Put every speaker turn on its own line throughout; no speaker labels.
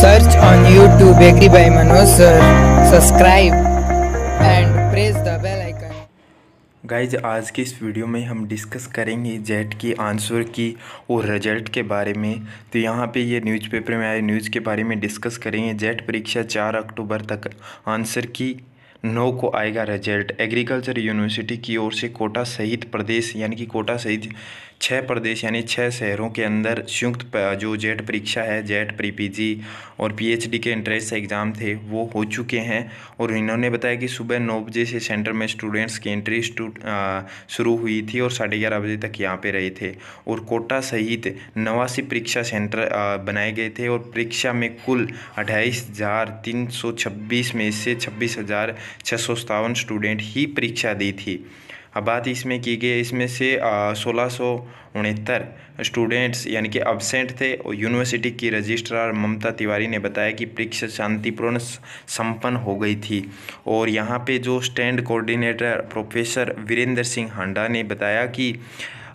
search on YouTube Bakery by Manoj sir subscribe and press the bell icon guys आज की इस video में हम डिस्कस करेंगे जेट की आंसर की और रिजल्ट के बारे में तो यहाँ पे ये न्यूज़पेपर में आए न्यूज़ के बारे में डिस्कस करेंगे जेट परीक्षा 4 अक्टूबर तक आंसर की नौ को आएगा रिजल्ट एग्रीकल्चर यूनिवर्सिटी की ओर से कोटा सहित प्रदेश यानी कि कोटा सहित छः प्रदेश यानी छः शहरों के अंदर संयुक्त जो जेट परीक्षा है जेट प्री पीजी और पीएचडी के एंट्रेंस एग्ज़ाम थे वो हो चुके हैं और इन्होंने बताया कि सुबह नौ बजे से सेंटर में स्टूडेंट्स की एंट्री शुरू हुई थी और साढ़े ग्यारह बजे तक यहाँ पे रहे थे और कोटा सहित नवासी परीक्षा सेंटर बनाए गए थे और परीक्षा में कुल अट्ठाईस हज़ार तीन सौ छब्बीस में से छब्बीस हज़ार छः सौ सतावन स्टूडेंट ही परीक्षा दी थी अब बात इसमें की गई इसमें से सोलह सौ उनहत्तर स्टूडेंट्स यानी कि अबसेंट थे और यूनिवर्सिटी की रजिस्ट्रार ममता तिवारी ने बताया कि परीक्षा शांतिपूर्ण संपन्न हो गई थी और यहाँ पे जो stand coordinator professor Virendra Singh Handa ने बताया कि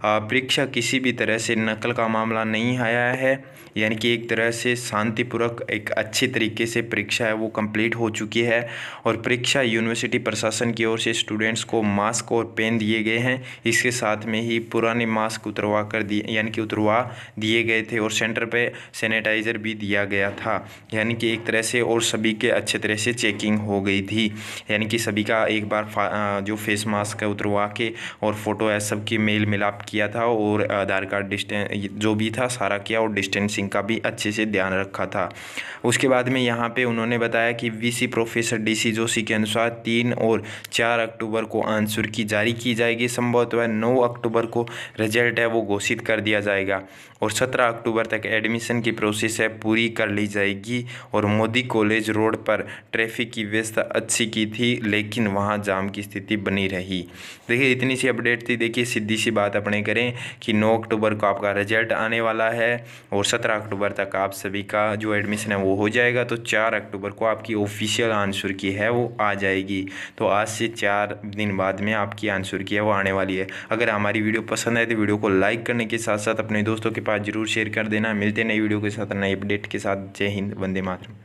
परीक्षा किसी भी तरह से नकल का मामला नहीं आया है यानी कि एक तरह से शांतिपूर्वक एक अच्छे तरीके से परीक्षा है वो कंप्लीट हो चुकी है और परीक्षा यूनिवर्सिटी प्रशासन की ओर से स्टूडेंट्स को मास्क और पेन दिए गए हैं इसके साथ में ही पुराने मास्क उतरवा कर दिए यानी कि उतरवा दिए गए थे और सेंटर पे सैनिटाइज़र भी दिया गया था यानी कि एक तरह से और सभी के अच्छे तरह से चेकिंग हो गई थी यानी कि सभी का एक बार जो फेस मास्क है उतरवा के और फ़ोटो है सबकी मेल मिलाप की किया था और आधार कार्ड डिस्टें जो भी था सारा किया और डिस्टेंसिंग का भी अच्छे से ध्यान रखा था उसके बाद में यहाँ पे उन्होंने बताया कि वीसी प्रोफेसर डीसी जोशी के अनुसार तीन और चार अक्टूबर को आंसर की जारी की जाएगी संभवतः नौ अक्टूबर को रिजल्ट है वो घोषित कर दिया जाएगा और सत्रह अक्टूबर तक एडमिशन की प्रोसेस है पूरी कर ली जाएगी और मोदी कॉलेज रोड पर ट्रैफिक की व्यवस्था अच्छी की थी लेकिन वहाँ जाम की स्थिति बनी रही देखिए इतनी सी अपडेट थी देखिए सीधी सी बात अपने मने करें कि नौ अक्टूबर को आपका रिजल्ट आने वाला है और सत्रह अक्टूबर तक आप सभी का जो एडमिशन है वो हो जाएगा तो चार अक्टूबर को आपकी ऑफिशियल आंसर की है वो आ जाएगी तो आज से चार दिन बाद में आपकी आंसर की है वो आने वाली है अगर हमारी वीडियो पसंद आए तो वीडियो को लाइक करने के साथ साथ अपने दोस्तों के पास जरूर शेयर कर देना मिलते नई वीडियो के साथ नए अपडेट के साथ जय हिंद वंदे मातरम